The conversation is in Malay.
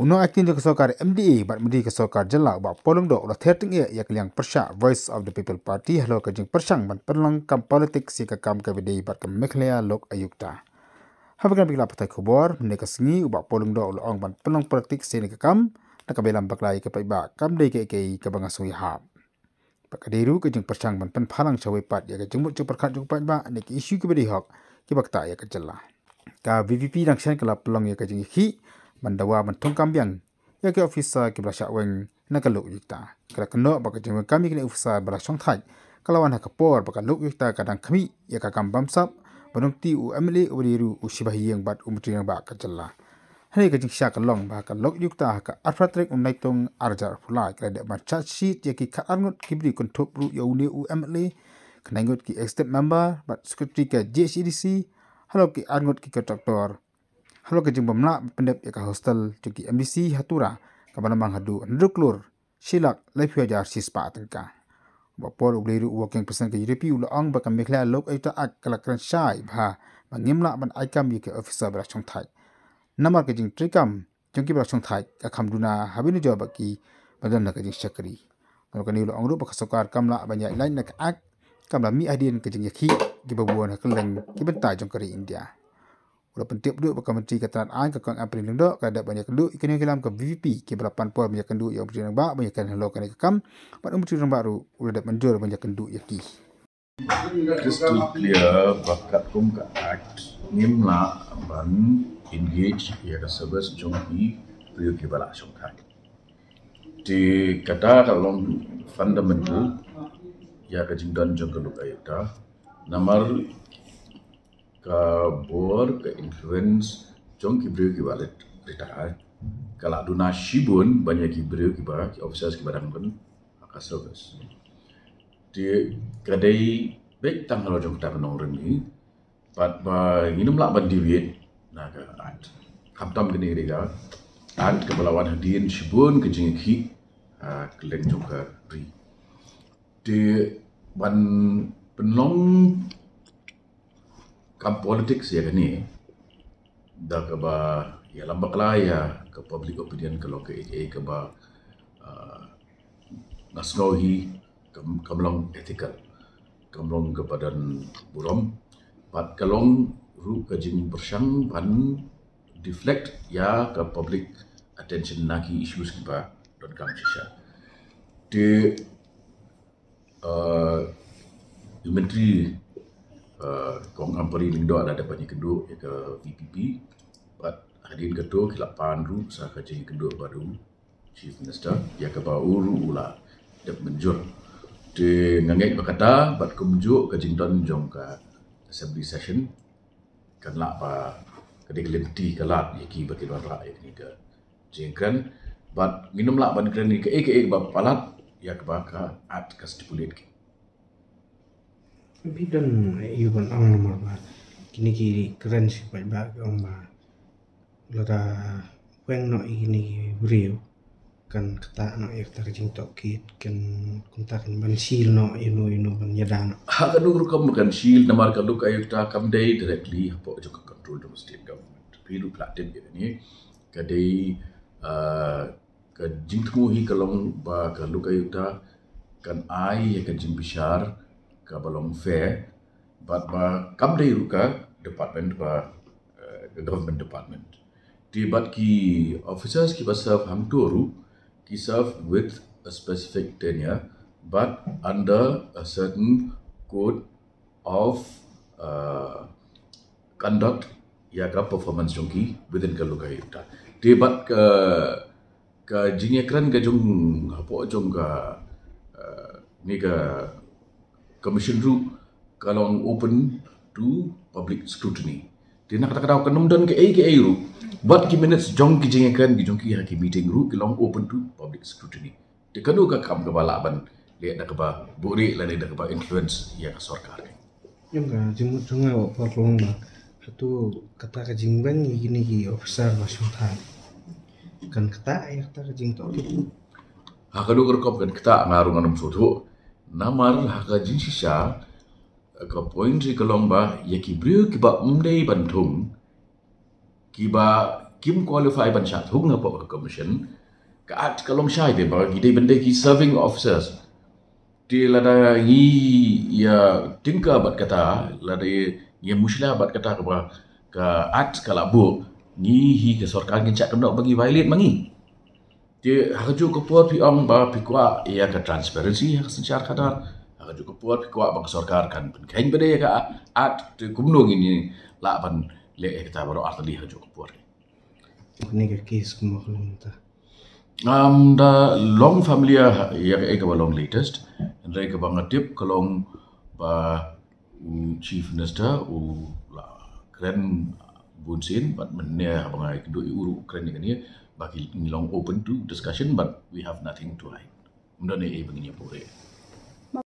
uno acting ke sokar mda bat mdi ke sokar jela ba polong do la thating e yak liang prasha voice of the people party hello ka jing prashang ban perlang kam politics ka kam ka bde bat ka mekhleya lok ayukta have ka bigla pata khobor ne ka singi ba polong do la ong ban perlang politics se ne ka kam ta ka belam baklai ka pai ba kam de ke ke ka banga sui ha ba ka deru ka jing prashang ban pan phalang chawai pat ya ka jing mu chu prakhat jung pat ba ne ki issue ke bde hok ki bakta ya ka jela ka vvp dangshan ka la polong ya ka jing khi mendawa mentung kambian ya ke ofisa ke belasya weng na ke luk yukta kala kena baka jemwe kami kena ofisa belasya ngtai kala wana kepor baka luk yukta kadang kami ya ke kambam sab menung ti u emili ubadiru u shibahi yang bat umutri yang baka jela hari ke jingsya ke long baka luk yukta ke arfratrik unaitung arja arfula kala dek macat sheet ya ke kat arngut kibri kentup ruk ya uni u emili kena ingut ke extent member bat sekretari ke JHEDC halau ke arngut ke kontraktor ฮัลโหลกจึงบ่มละเป็นเด็กเอกฮอสเทลจุกิเอ็มบีซีฮัตุระกับบันบังฮัดูนรุกลูร์ชิลักไลพิยาจารชิสปาตันกาบอปอลูกเลี้ยรู้ว่าเก่งเปอร์เซนตกับยูริปิอุลองบักับเมฆเล่าลูกเอ้ตาอักกลักกระชัยบ้าบังยิ้มละบันไอคัมยู่เกออฟฟิศซาบรักชงไทยนัำมันกิจึงตรกคำจุกิบรักชงไทยกับคำดูนาฮาบินุจอบักกีบันดันละกจึงชักรีแลงวก็นิวลองรู้ประคสการ์กำลังบัญญัติไลน์นักอักกำลัมีไอเดียนกจึงยักขีกิบบัวนักเลงกิบันตายจงกรีอินเดีย Udah pentiap duduk bakal menteri ke tanah an, ke an perlindung duduk, ke banyak kenduk, ikan yang ke VVP, ke berapan puan banyak kenduk yang berjalan bak, banyak kan hello kan kekam, pada umur cerita baru, udah dapat menjual banyak kenduk yang kih. Dia bakat kum ke act, ngim lah, ban, engage, ya ke sebes, jom pi, tuyuk ke balak syongkat. Di kata kalau fundamental, ya ke jingdan jom ke luka yata, namar kah bor ke influence jong ki brew ki walet retired kala duna shibun banyak ki brew ki barak officers ki barang kon aka service di kedai baik tanggal jong ta no ren ni pat ba inum lak ban diwit na ka at kaptam gini ri ga at ke balawan hadin shibun ke jing ki a ah, kleng jong ka ri di ban penong kam politik siya gani da ka ya? ba ya lamba kalaya ka public opinion ka loka ka ka ba uh, nasnohi kam long ethical kam long ka ba dan buram pat ka long ru ka jing bersyang pan deflect ya ka public attention naki issues ka ba dan kam sisya di uh, Menteri Eh, kong kampari ming doa ada banyak kedua ke VPP but hadin ke tu kila pandu sa ka jeng kedua badu chief minister ya ke ba uru ula de menjur de ngengek berkata bat kumju ke jeng don jong ka assembly session kan la ba kedik lenti ke la ya ki bagi luar rakyat ni ke jeng eh, kan eh, bat minum la ban kren ni ke ek ek ba palat ya ke ba ka at ka stipulate tapi dan iyo kan ang nama ba? Kini kiri keren si pak ba ang ba? Lada weng no ini brio kan kata no iyo tarjing tokit kan kuntakin ban sil no inu inu ban yadano. Ha ah, kanu kru kam kan sil na mar kanu kayo ta kam day directly hapo jo ka control the state government. Piru platin yun ni kaday ah, kajing tungo hi kalong ba kanu kayo ta kan ay kajing ya, bishar ka balong fair but ba uh, kam dei ruka department ba uh, uh, government department ti bat ki officers ki serve ham toru ki serve with a specific tenure but under a certain code of uh, conduct ya ka performance jong ki within ka lugai ta ti bat ka ka jinya kran ka jong hapo jong ka uh, ni ka commission group kalau open to public scrutiny. Di nak kata-kata akan nombor ke AKA group. Buat ki minutes jong ki jeng akan ki jong ki haki meeting group ke long open to public scrutiny. Di kadu ke kam ke balak ban liat nak kebah buri lah liat nak kebah influence yang sorkar. Yang ke jimu tengah wak perlong satu kata ke jeng ban ni gini ki officer masyarakat. Kan kata ayah kata ke jeng tu. Hakadu kerkop kan kita ngarungan musuh tu namar haka jinshisha ka point ri kolomba ya ki brew ki ba mdei um ban thung ki ba kim qualify ban sha thung na ha pa commission ka at kolom sha de ba gi de ban de ki serving officers ti la da gi ya tingka bat kata la de ya mushla bat kata ka ba ka at kala bu ni hi ke sorkar gi chat kam bagi violate mangi dia harga juga kepuat pi om bawa pi kuat ia ke transparansi yang sejarah kadar. Harga juga kepuat pi kuat bang sorkar kan pun kain pada ya kak. At tu kumnung ini lah pan le kita baru arti lihat juga kepuat. Ini ke kes kuma kalau minta. Um, da long familia ya ke ekwa long latest. Hendak ke bangat tip kalau ba chief minister u lah keren bunsin, bat menyer bangai kedua uru keren ni kan ya bagi ngilong open to discussion but we have nothing to hide. Mudah-mudahan ini begini boleh.